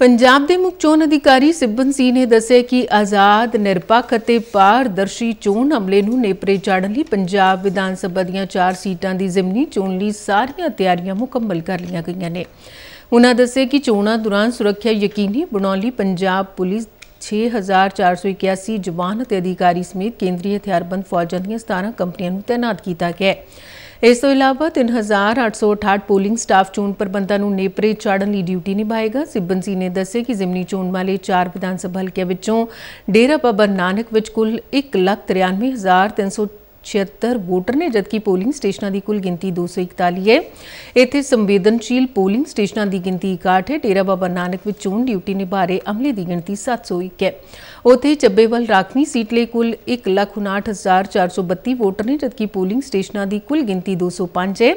ਪੰਜਾਬ ਦੇ ਮੁੱਖ ਚੋਣ ਅਧਿਕਾਰੀ ਸਿਬਨ ਸਿੰਘ ਨੇ ਦੱਸਿਆ ਕਿ ਆਜ਼ਾਦ ਨਿਰਪੱਖ ਅਤੇ ਪਾਰਦਰਸ਼ੀ ਚੋਣ ਅਮਲੇ ਨੂੰ ਨੇਪਰੇ ਚਾੜਨ ਲਈ ਪੰਜਾਬ ਵਿਧਾਨ ਸਭਾ ਦੀਆਂ 4 ਸੀਟਾਂ ਦੀ ਜ਼ਮਨੀ ਚੋਣ ਲਈ ਸਾਰੀਆਂ ਤਿਆਰੀਆਂ ਮੁਕੰਮਲ ਕਰ ਲਈਆਂ ਗਈਆਂ ਨੇ ਉਹਨਾਂ ਦੱਸਿਆ ਕਿ ਚੋਣਾਂ ਦੌਰਾਨ ਸੁਰੱਖਿਆ ਯਕੀਨੀ ਬਣਾਉਣ ਲਈ ਪੰਜਾਬ ਪੁਲਿਸ 6481 ਜਵਾਨ ਅਤੇ ਅਧਿਕਾਰੀ ਸਮੇਤ ਕੇਂਦਰੀ ਹਥਿਆਰਬੰਦ ਫੌਜਾਂ ਦੀਆਂ 17 ਕੰਪਨੀਆਂ ਨੂੰ ਤਾਇਨਾਤ ਕੀਤਾ ਗਿਆ ਹੈ ਇਸ ਤੋਂ ਇਲਾਵਾ 3868 ਪੋਲਿੰਗ ਸਟਾਫ ਚੋਣ ਪ੍ਰਬੰਧਾਂ ਨੂੰ ਨੇਪਰੇ ਚਾੜਨ ਲਈ ਡਿਊਟੀ ਨਿਭਾਏਗਾ ਸਿੱਬਨ ਨੇ ਦੱਸਿਆ ਕਿ ਜ਼ਿਮਨੀ ਚੋਣ ਵਾਲੇ 4 ਵਿਧਾਨ ਸਭਾ ਹਲਕਿਆਂ ਵਿੱਚੋਂ ਡੇਰਾ ਬਾਬਾ ਨਾਨਕ ਵਿੱਚ ਕੁੱਲ 1,93,300 छिहत्तर वोटर ने जबकि पोलिंग स्टेशन की कुल गिनती दो सौ इकताली है इतने संवेदनशील पोलिंग स्टेशन की गिनती इकाहठ है डेरा बाबा नानक में चोन ड्यूटी निभा रहे अमले की गिनती सत्त सौ एक है उतें चब्बेवल राखवी सीट ले कुल एक लख उनाहठ हज़ार चार सौ बत्ती वोटर ने जबकि पोलिंग स्टेशन की कुल गिनती दो सौ पांच है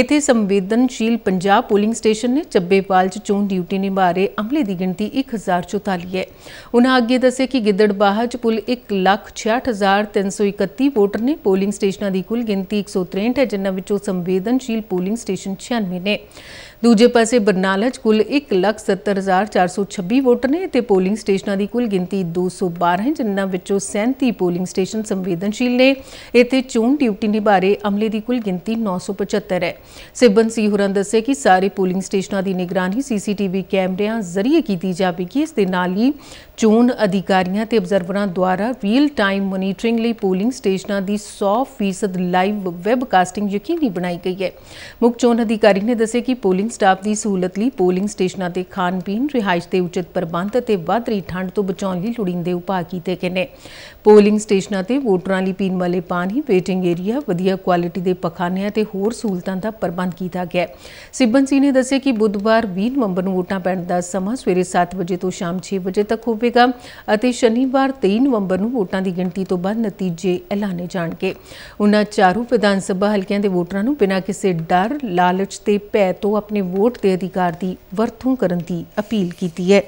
इतने संवेदनशील पंजाब पोलिंग स्टेशन ने चब्बेवाल चोन ड्यूटी निभा रहे अमले की गिनती एक हज़ार चौताली है उन्होंने अगे दस कि गिदड़बाह कुल एक लख छियाठ हज़ार तीन सौ इकती वोटर ने ਪੋਲਿੰਗ ਸਟੇਸ਼ਨਾਂ ਦੀ ਕੁੱਲ ਗਿਣਤੀ 163 ਹੈ ਜਿਨ੍ਹਾਂ ਵਿੱਚੋਂ ਸੰਵੇਦਨਸ਼ੀਲ ਪੋਲਿੰਗ ਸਟੇਸ਼ਨ 96 ਨੇ ਦੂਜੇ ਪਾਸੇ ਬਰਨਾਲਾ 'ਚ ਕੁੱਲ 170426 ਵੋਟਰ ਨੇ ਤੇ ਪੋਲਿੰਗ ਸਟੇਸ਼ਨਾਂ ਦੀ ਕੁੱਲ ਗਿਣਤੀ 212 ਹੈ ਜਿਨ੍ਹਾਂ ਵਿੱਚੋਂ 37 ਪੋਲਿੰਗ ਸਟੇਸ਼ਨ ਸੰਵੇਦਨਸ਼ੀਲ ਨੇ ਇੱਥੇ ਚੋਣ ਡਿਊਟੀ ਨਿਭਾਰੇ ਅਮਲੇ ਦੀ ਕੁੱਲ ਗਿਣਤੀ 975 ਹੈ ਸਿਬਨ ਸੀ ਹੁਰਾਂ ਦੱਸੇ ਕਿ ਸਾਰੇ ਪੋਲਿੰਗ ਸਟੇਸ਼ਨਾਂ ਦੀ ਨਿਗਰਾਨੀ ਸੀਸੀਟੀਵੀ ਕੈਮਰਿਆਂ ਜ਼ਰੀਏ ਕੀਤੀ ਜਾਵੇਗੀ ਇਸ ਦੇ ਨਾਲ ਹੀ ਚੋਣ ਅਧਿਕਾਰੀਆਂ ਤੇ ਅਬਜ਼ਰਵਰਾਂ ਦੁਆਰਾ ਰੀਅਲ ਟਾਈਮ ਮੋਨੀਟਰਿੰਗ ਲਈ ਪੋਲਿੰਗ ਸਟੇਸ਼ਨਾਂ ਦੀ 100% ਲਾਈਵ ਵੈਬਕਾਸਟਿੰਗ ਯਕੀਨੀ ਬਣਾਈ ਗਈ ਹੈ ਮੁੱਖ ਚੋਣ ਅਧਿਕਾਰੀ ਨੇ ਦੱਸਿਆ ਕਿ ਪੋਲਿੰਗ ਸਟਾਫ ਦੀ ਸਹੂਲਤ ਲਈ ਪੋਲਿੰਗ ਸਟੇਸ਼ਨਾਂ ਤੇ ਖਾਣ-ਪੀਣ, ਰਿਹਾਇਸ਼ ਤੇ ਉਚਿਤ ਪ੍ਰਬੰਧ ਤੇ ਵੱਧ ਰਹੀ ਠੰਡ ਤੋਂ ਬਚਾਉਣ ਲਈ ਲੋੜੀਂਦੇ ਉਪਾਅ ਕੀਤੇ ਗਏ ਨੇ ਪੋਲਿੰਗ ਸਟੇਸ਼ਨਾਂ ਤੇ ਵੋਟਰਾਂ ਲਈ ਪੀਣ ਵਾਲੇ ਪਾਣੀ, ਵੇਟਿੰਗ ਏਰੀਆ, ਵਧੀਆ ਕੁਆਲਿਟੀ ਦੇ ਪਖਾਨਿਆਂ ਤੇ ਹੋਰ ਸਹੂਲਤਾਂ ਦਾ ਪ੍ਰਬੰਧ ਕੀਤਾ ਗਿਆ ਸਿਬਨ ਸਿੰਘ ਨੇ ਦੱਸਿਆ ਕਿ ਬੁੱਧਵਾਰ 20 ਨਵੰਬਰ ਨੂੰ ਵੋਟਾਂ ਪੈਣ ਦਾ ਸਮਾਂ ਸਵੇਰੇ 7 ਵਜੇ ਤੋਂ ਸ਼ਾਮ 6 ਵਜੇ ਤੱਕ ਹੋਵੇਗਾ ਅਤੇ ਸ਼ਨੀਵਾਰ 23 ਨਵੰਬਰ ਨੂੰ ਵੋਟਾਂ ਦੀ ਗਿਣਤੀ ਤੋਂ ਬਾਅਦ ਨਤੀਜੇ ਐਲਾਨੇ ਜਾਣਗੇ ਕਰਨਗੇ ਉਹਨਾਂ ਚਾਰੂ ਵਿਧਾਨ ਸਭਾ ਹਲਕਿਆਂ ਦੇ ਵੋਟਰਾਂ ਨੂੰ ਬਿਨਾਂ ਕਿਸੇ ਡਰ ਲਾਲਚ ਤੇ ਭੈ ਤੋਂ ਆਪਣੇ ਵੋਟ ਦੇ ਅਧਿਕਾਰ ਦੀ ਵਰਤੋਂ ਕਰਨ ਦੀ ਅਪੀਲ ਕੀਤੀ ਹੈ